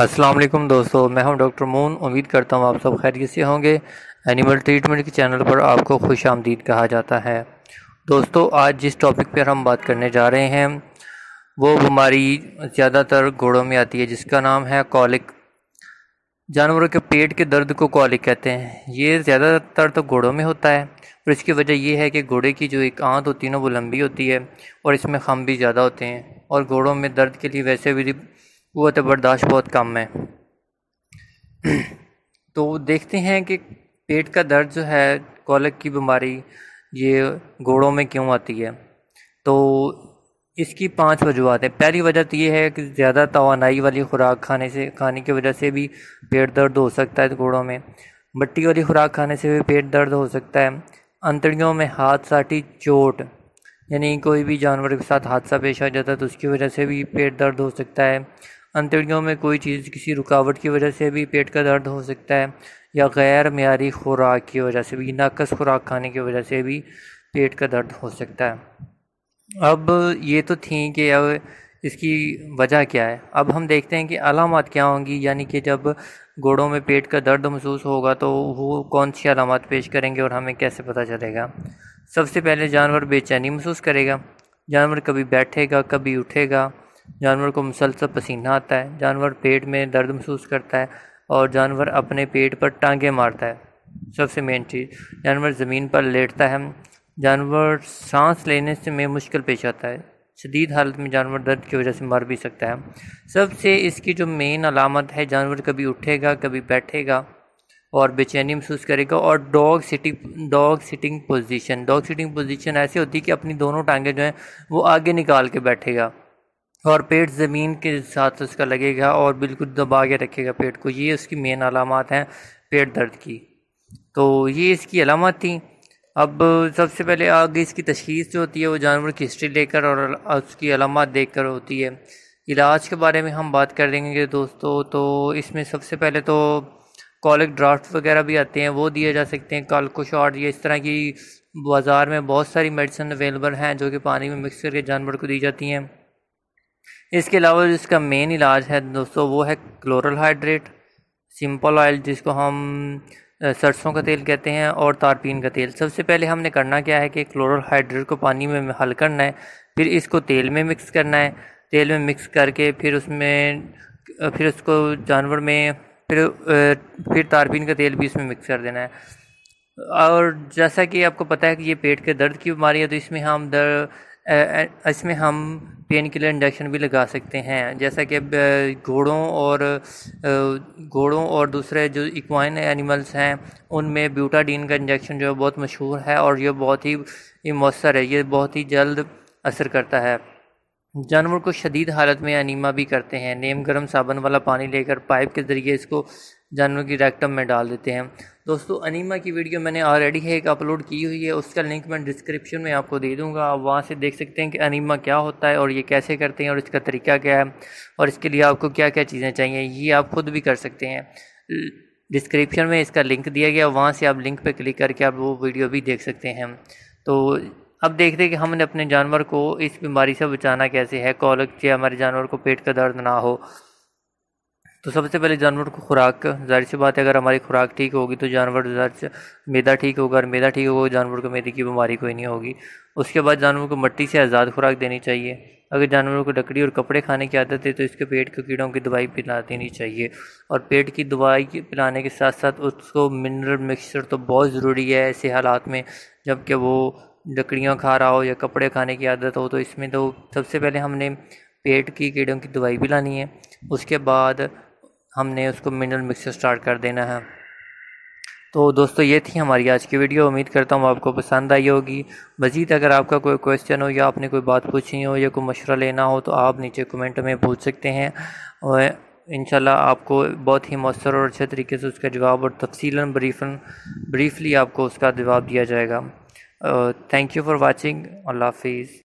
असलम दोस्तों मैं हूं डॉक्टर मून उम्मीद करता हूं आप सब खैरियत से होंगे एनिमल ट्रीटमेंट के चैनल पर आपको खुश आमदीद कहा जाता है दोस्तों आज जिस टॉपिक पर हम बात करने जा रहे हैं वो बीमारी ज़्यादातर घोड़ों में आती है जिसका नाम है कॉलिक जानवरों के पेट के दर्द को कॉलिक कहते हैं ये ज़्यादातर तो घोड़ों में होता है और इसकी वजह यह है कि घोड़े की जो एक आंत होती है ना वो लंबी होती है और इसमें खम भी ज़्यादा होते हैं और घोड़ों में दर्द के लिए वैसे भी वो तो बर्दाश्त बहुत कम है तो देखते हैं कि पेट का दर्द जो है कॉलक की बीमारी ये घोड़ों में क्यों आती है तो इसकी पांच वजूहत हैं पहली वजह तो ये है कि ज़्यादा तोानाई वाली खुराक खाने से खाने की वजह से भी पेट दर्द हो सकता है घोड़ों में मट्टी वाली खुराक खाने से भी पेट दर्द हो सकता है अंतड़ियों में हाथ साटी चोट यानी कोई भी जानवर के साथ हादसा पेश आ जाता है तो उसकी वजह से भी पेट दर्द हो सकता है अंतड़ियों में कोई चीज़ किसी रुकावट की वजह से भी पेट का दर्द हो सकता है या गैर मीरी खुराक की वजह से भी नाकस खुराक खाने की वजह से भी पेट का दर्द हो सकता है अब ये तो थी कि अब इसकी वजह क्या है अब हम देखते हैं कि अलामत क्या होंगी यानी कि जब घोड़ों में पेट का दर्द महसूस होगा तो वो कौन सी अलामत पेश करेंगे और हमें कैसे पता चलेगा सबसे पहले जानवर बेचैनी महसूस करेगा जानवर कभी बैठेगा कभी उठेगा जानवर को मुसलसल पसीना आता है जानवर पेट में दर्द महसूस करता है और जानवर अपने पेट पर टांगे मारता है सबसे मेन चीज़ जानवर ज़मीन पर लेटता है जानवर सांस लेने से में मुश्किल पेश आता है शदीद हालत में जानवर दर्द की वजह से मर भी सकता है सबसे इसकी जो मेन अलामत है जानवर कभी उठेगा कभी बैठेगा और बेचैनी महसूस करेगा और dog sitting dog sitting position dog sitting position ऐसी होती है कि अपनी दोनों टांगे जो हैं वो आगे निकाल के बैठेगा और पेट ज़मीन के साथ उसका लगेगा और बिल्कुल दबा के रखेगा पेट को ये उसकी मेन अलामत हैं पेट दर्द की तो ये इसकी अलामत थी अब सबसे पहले आगे इसकी तशीस जो होती है वो जानवर की हिस्ट्री लेकर और उसकी अलामत देख कर होती है इलाज के बारे में हम बात करेंगे दोस्तों तो इसमें सबसे पहले तो कॉलिक ड्राफ्ट वगैरह भी आते हैं वो दिए जा सकते हैं कालको शॉट ये इस तरह की बाज़ार में बहुत सारी मेडिसिन अवेलेबल हैं जो कि पानी में मिक्स करके जानवर को दी जाती हैं इसके अलावा इसका मेन इलाज है दोस्तों वो है क्लोरल हाइड्रेट सिंपल ऑयल जिसको हम सरसों का तेल कहते हैं और तारपीन का तेल सबसे पहले हमने करना क्या है कि क्लोरल हाइड्रेट को पानी में हल करना है फिर इसको तेल में मिक्स करना है तेल में मिक्स करके फिर उसमें फिर उसको जानवर में फिर फिर तारपीन का तेल भी इसमें मिक्स कर देना है और जैसा कि आपको पता है कि ये पेट के दर्द की बीमारी है तो इसमें हम दर इसमें हम पेन किलर इंजेक्शन भी लगा सकते हैं जैसा कि घोड़ों और घोड़ों और दूसरे जो इक्वाइन एनिमल्स हैं उनमें ब्यूटाडीन का इंजेक्शन जो है बहुत मशहूर है और ये बहुत ही मौसर है ये बहुत ही जल्द असर करता है जानवर को शदीद हालत में अनिमा भी करते हैं नेम गर्म साबन वाला पानी लेकर पाइप के ज़रिए इसको जानवर की रेक्टम में डाल देते हैं दोस्तों अनिमा की वीडियो मैंने ऑलरेडी एक अपलोड की हुई है उसका लिंक मैं डिस्क्रिप्शन में आपको दे दूंगा आप वहाँ से देख सकते हैं कि अनिमा क्या होता है और ये कैसे करते हैं और इसका तरीका क्या है और इसके लिए आपको क्या क्या चीज़ें चाहिए ये आप खुद भी कर सकते हैं डिस्क्रिप्शन में इसका लिंक दिया गया वहाँ से आप लिंक पर क्लिक करके आप वो वीडियो भी देख सकते हैं तो अब देखते हैं कि हमने अपने जानवर को इस बीमारी से बचाना कैसे है कॉलक चाहे हमारे जानवर को पेट का दर्द ना हो तो सबसे पहले जानवर को खुराक जाहिर सी बात है अगर हमारी खुराक ठीक होगी तो जानवर मैदा ठीक होगा और मैदा ठीक होगा जानवर को मैदे की बीमारी कोई नहीं होगी उसके बाद जानवर को मट्टी से आज़ाद खुराक देनी चाहिए अगर जानवरों को लकड़ी और कपड़े खाने की आदत है तो इसके पेट के कीड़ों की दवाई पिला देनी चाहिए और पेट की दवाई पिलाने के साथ साथ उसको मिनरल मिक्सचर तो बहुत ज़रूरी है ऐसे हालात में जबकि वो लकड़ियाँ खा रहा हो या कपड़े खाने की आदत हो तो इसमें तो सबसे पहले हमने पेट की कीड़ों की दवाई पिलानी है उसके बाद हमने उसको मिनरल मिक्सर स्टार्ट कर देना है तो दोस्तों ये थी हमारी आज की वीडियो उम्मीद करता हूँ आपको पसंद आई होगी मज़ीद अगर आपका कोई क्वेश्चन हो या आपने कोई बात पूछनी हो या कोई मशवरा लेना हो तो आप नीचे कमेंट में पूछ सकते हैं और इन आपको बहुत ही मौसर और अच्छे तरीके से उसका जवाब और तफसीला ब्रीफन ब्रीफली आपको उसका जवाब दिया जाएगा थैंक यू फॉर वॉचिंग अल्लाह हाफिज़